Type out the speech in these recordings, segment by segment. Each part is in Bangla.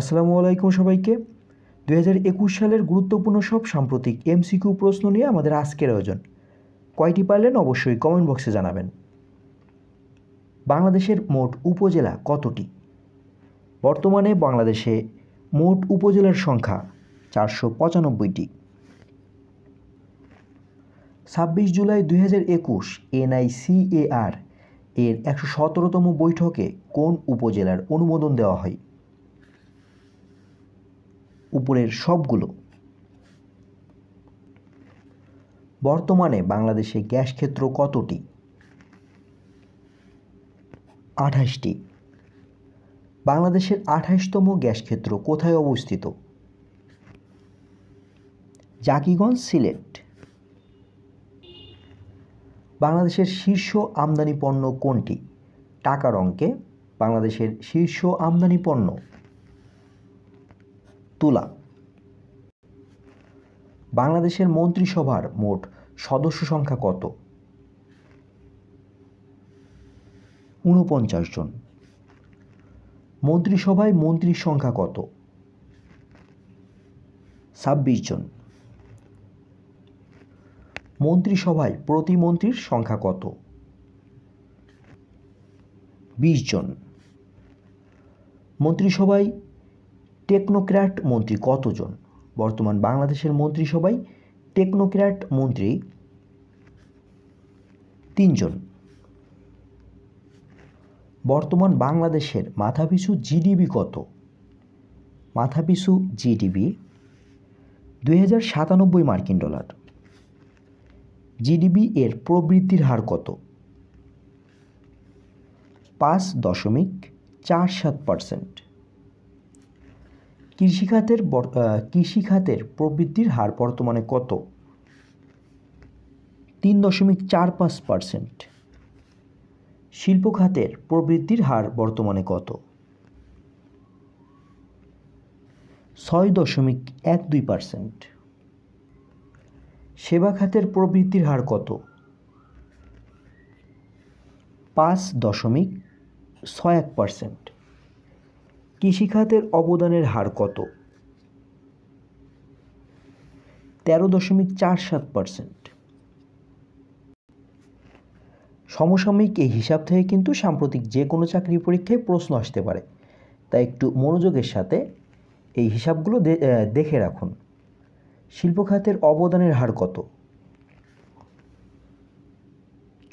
আসসালামু আলাইকুম সবাইকে দু সালের গুরুত্বপূর্ণ সব সাম্প্রতিক এমসিকিউ প্রশ্ন নিয়ে আমাদের আজকের আয়োজন কয়টি পারলেন অবশ্যই কমেন্ট বক্সে জানাবেন বাংলাদেশের মোট উপজেলা কতটি বর্তমানে বাংলাদেশে মোট উপজেলার সংখ্যা চারশো পঁচানব্বইটি ছাব্বিশ জুলাই দুই হাজার একুশ এনআইসিএআর এর একশো সতেরোতম বৈঠকে কোন উপজেলার অনুমোদন দেওয়া হয় উপরের সবগুলো বর্তমানে বাংলাদেশে গ্যাস ক্ষেত্র কতটি আঠাশটি বাংলাদেশের আঠাশতম গ্যাস ক্ষেত্র কোথায় অবস্থিত জাকিগঞ্জ সিলেট বাংলাদেশের শীর্ষ আমদানি পণ্য কোনটি টাকার অঙ্কে বাংলাদেশের শীর্ষ আমদানি পণ্য তুলা বাংলাদেশের মন্ত্রিসভার মোট সদস্য সংখ্যা কত ঊনপঞ্চাশ জন মন্ত্রিসভায় মন্ত্রীর সংখ্যা কত ছাব্বিশ জন মন্ত্রিসভায় প্রতিমন্ত্রীর সংখ্যা কত বিশ জন মন্ত্রিসভায় টেকনোক্র্যাট মন্ত্রী কতজন বর্তমান বাংলাদেশের মন্ত্রিসভায় টেকনোক্র্যাট মন্ত্রী তিনজন বর্তমান বাংলাদেশের মাথাপিছু জিডিপি কত মাথাপিছু জিডিপি দুই হাজার সাতানব্বই মার্কিন ডলার জিডিপি এর প্রবৃদ্ধির হার কত পাঁচ দশমিক চার সাত পারসেন্ট কৃষিখাতের কৃষিখাতের প্রবৃদ্ধির হার বর্তমানে কত তিন দশমিক চার পাঁচ পারসেন্ট শিল্প খাতের প্রবৃদ্ধির হার বর্তমানে কত ছয় দশমিক এক দুই পারসেন্ট সেবা খাতের প্রবৃদ্ধির হার কত পাঁচ দশমিক ছয় এক পারসেন্ট কৃষিখাতের অবদানের হার কত তেরো দশমিক চার সাত পারসেন্ট সমসাময়িক এই হিসাব থেকে কিন্তু সাম্প্রতিক যে কোনো চাকরি পরীক্ষায় প্রশ্ন আসতে পারে তাই একটু মনোযোগের সাথে এই হিসাবগুলো দেখে রাখুন শিল্প খাতের অবদানের হার কত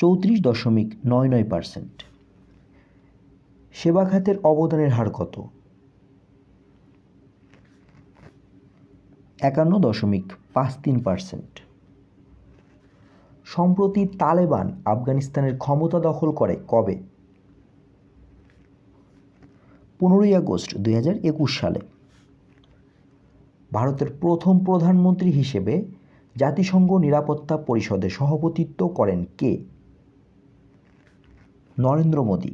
চৌত্রিশ দশমিক নয় নয় পারসেন্ট সেবা খাতের অবদানের হার কত একান্ন দশমিক পাঁচ তিন পার্সেন্ট সম্প্রতি তালেবান আফগানিস্তানের ক্ষমতা দখল করে কবে পনেরোই আগস্ট দুই সালে ভারতের প্রথম প্রধানমন্ত্রী হিসেবে জাতিসংঘ নিরাপত্তা পরিষদে সভাপতিত্ব করেন কে নরেন্দ্র মোদী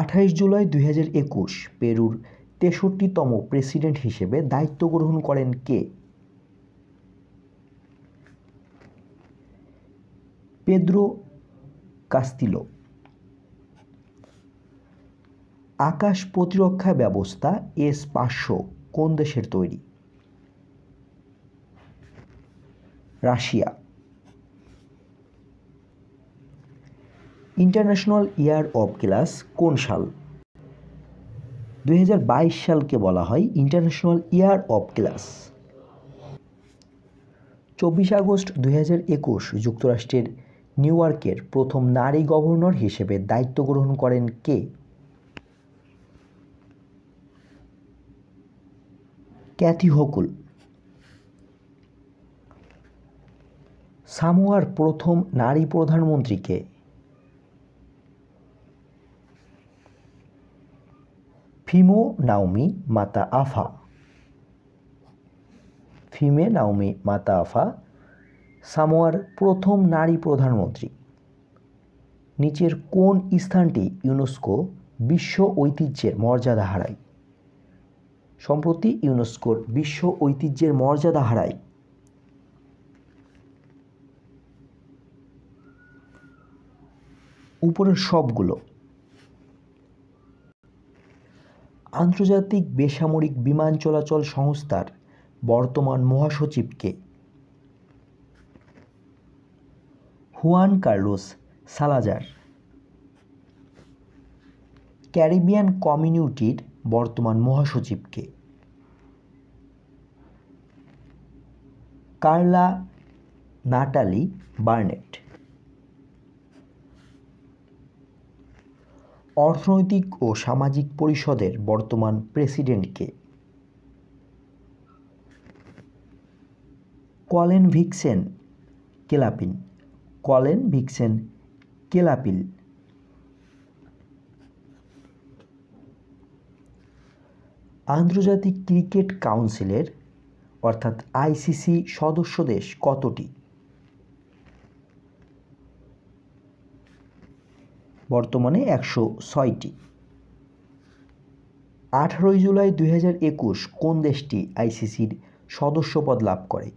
আঠাইশ জুলাই দুই পেরুর তেষট্টিতম প্রেসিডেন্ট হিসেবে দায়িত্ব গ্রহণ করেন কে পেদ্রো কাস্তিলো আকাশ প্রতিরক্ষা ব্যবস্থা এস পাঁচশো কোন দেশের তৈরি রাশিয়া ইন্টারন্যাশনাল ইয়ার অব ক্লাস কোন সাল দুই সালকে বলা হয় ইন্টারন্যাশনাল ইয়ার অফ ক্লাস চব্বিশ আগস্ট দুই যুক্তরাষ্ট্রের নিউ প্রথম নারী গভর্নর হিসেবে দায়িত্ব গ্রহণ করেন কে ক্যাথি হকুল সামোয়ার প্রথম নারী প্রধানমন্ত্রীকে ফিমো নাওমি মাতা আফা ফিমে নাওমি মাতা আফা সামোয়ার প্রথম নারী প্রধানমন্ত্রী নিচের কোন স্থানটি ইউনেস্কো বিশ্ব ঐতিহ্যের মর্যাদা হারায় সম্প্রতি ইউনেস্কোর বিশ্ব ঐতিহ্যের মর্যাদা হারায় উপরের সবগুলো আন্তর্জাতিক বেসামরিক বিমান চলাচল সংস্থার বর্তমান মহাসচিবকে হুয়ান কার্লোস সালাজার ক্যারিবিয়ান কমিউনিটির বর্তমান মহাসচিবকে কার্লা নাটালি বার্নেট অর্থনৈতিক ও সামাজিক পরিষদের বর্তমান প্রেসিডেন্টকে কলেন ভিক্সেন কেলাপিন কলেন ভিক্সেন কেলাপিল আন্তর্জাতিক ক্রিকেট কাউন্সিলের অর্থাৎ আইসিসি সদস্য দেশ কতটি বর্তমানে একশো ছয়টি আঠারোই জুলাই দুই একুশ কোন দেশটি আইসিসির সদস্যপদ লাভ করে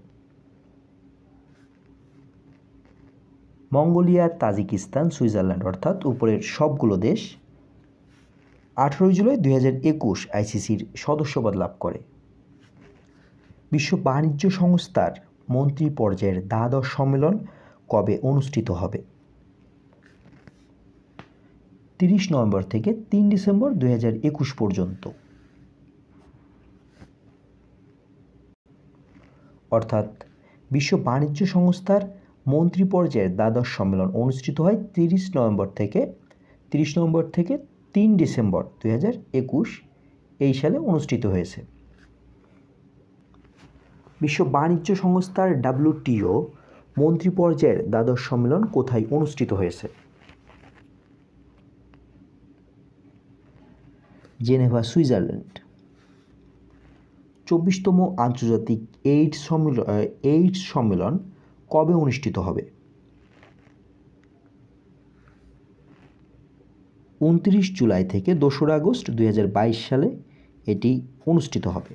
মঙ্গোলিয়া তাজিকিস্তান সুইজারল্যান্ড অর্থাৎ উপরের সবগুলো দেশ আঠেরোই জুলাই দুই একুশ আইসিসির সদস্যপদ লাভ করে বিশ্ব বাণিজ্য সংস্থার মন্ত্রী পর্যায়ের দ্বাদশ সম্মেলন কবে অনুষ্ঠিত হবে তিরিশ নভেম্বর থেকে তিন ডিসেম্বর দুই পর্যন্ত অর্থাৎ বিশ্ব বাণিজ্য সংস্থার মন্ত্রী পর্যায়ের দ্বাদশ সম্মেলন অনুষ্ঠিত হয় তিরিশ নভেম্বর থেকে তিরিশ নভেম্বর থেকে তিন ডিসেম্বর দুই এই সালে অনুষ্ঠিত হয়েছে বিশ্ব বাণিজ্য সংস্থার ডাব্লুটিও মন্ত্রী পর্যায়ের দ্বাদশ সম্মেলন কোথায় অনুষ্ঠিত হয়েছে জেনেভা সুইজারল্যান্ড চব্বিশতম আন্তর্জাতিক এইডস সম্মেলন এইডস সম্মেলন কবে অনুষ্ঠিত হবে উনত্রিশ জুলাই থেকে দোসরা আগস্ট দুই সালে এটি অনুষ্ঠিত হবে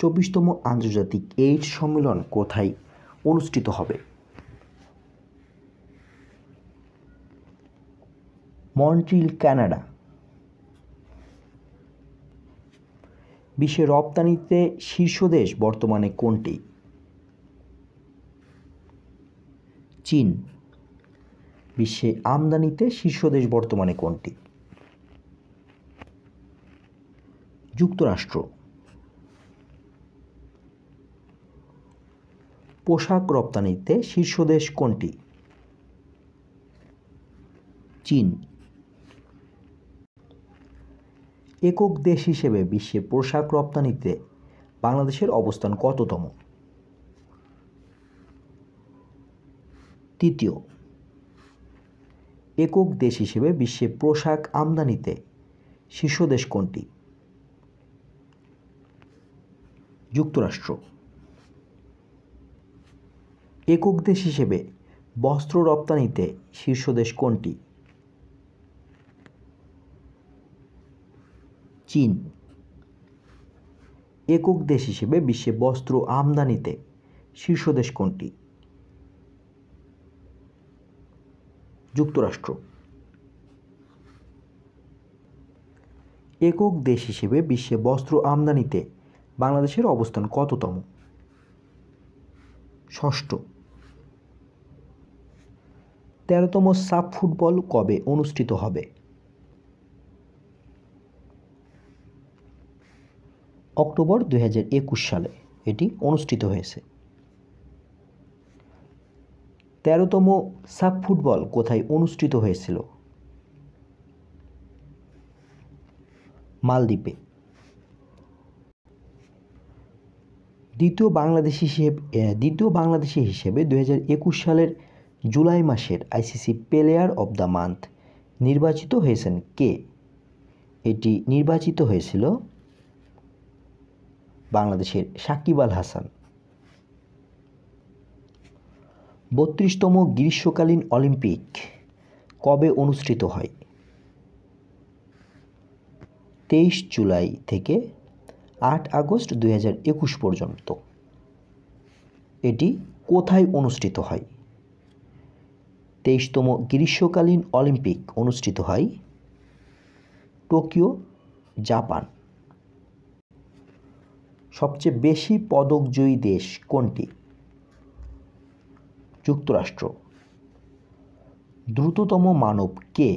চব্বিশতম আন্তর্জাতিক এইডস সম্মেলন কোথায় অনুষ্ঠিত হবে মন্ট্রিল কানাডা বিশ্বে রপ্তানিতে শীর্ষ দেশ বর্তমানে কোনটি চীন বিশ্বে আমদানিতে শীর্ষ দেশ বর্তমানে কোনটি যুক্তরাষ্ট্র পোশাক রপ্তানিতে শীর্ষ দেশ কোনটি চীন একক দেশ হিসেবে বিশ্বে পোশাক রপ্তানিতে বাংলাদেশের অবস্থান কততম তৃতীয় একক দেশ হিসেবে বিশ্বে পোশাক আমদানিতে শীর্ষ দেশ কোনটি যুক্তরাষ্ট্র একক দেশ হিসেবে বস্ত্র রপ্তানিতে শীর্ষ দেশ কোনটি চীন একক দেশ হিসেবে বিশ্বে বস্ত্র আমদানিতে শীর্ষ দেশ কোনটি যুক্তরাষ্ট্র একক দেশ হিসেবে বিশ্বে বস্ত্র আমদানিতে বাংলাদেশের অবস্থান কততম ষষ্ঠ তেরোতম সাব ফুটবল কবে অনুষ্ঠিত হবে অক্টোবর দু সালে এটি অনুষ্ঠিত হয়েছে তেরোতম সাব ফুটবল কোথায় অনুষ্ঠিত হয়েছিল মালদ্বীপে দ্বিতীয় বাংলাদেশ হিসেবে দ্বিতীয় বাংলাদেশি হিসেবে দু সালের জুলাই মাসের ICC player of the month নির্বাচিত হয়েছেন কে এটি নির্বাচিত হয়েছিল বাংলাদেশের সাকিব আল হাসান বত্রিশতম গ্রীষ্মকালীন অলিম্পিক কবে অনুষ্ঠিত হয় তেইশ জুলাই থেকে আট আগস্ট দুই পর্যন্ত এটি কোথায় অনুষ্ঠিত হয় তেইশতম গ্রীষ্মকালীন অলিম্পিক অনুষ্ঠিত হয় টোকিও জাপান সবচেয়ে বেশি পদকজয়ী দেশ কোনটি যুক্তরাষ্ট্র দ্রুততম মানব কে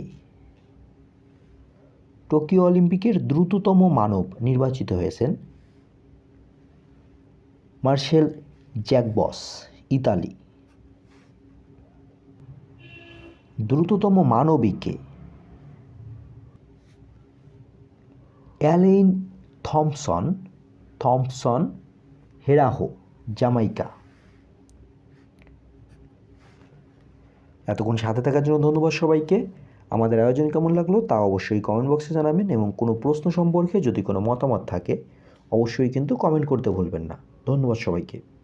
টোকিও অলিম্পিকের দ্রুততম মানব নির্বাচিত হয়েছেন মার্শেল জ্যাকবস ইতালি দ্রুততম মানবিকে Elaine Thompson Thompson Herah Jamaica এতক্ষণ সাথে থাকার জন্য ধন্যবাদ সবাইকে আমাদের আয়োজন কেমন লাগলো তা অবশ্যই কমেন্ট বক্সে জানাবেন এবং কোনো প্রশ্ন সম্পর্কে যদি কোনো মতামত থাকে অবশ্যই কিন্তু কমেন্ট করতে ভুলবেন না ধন্যবাদ সবাইকে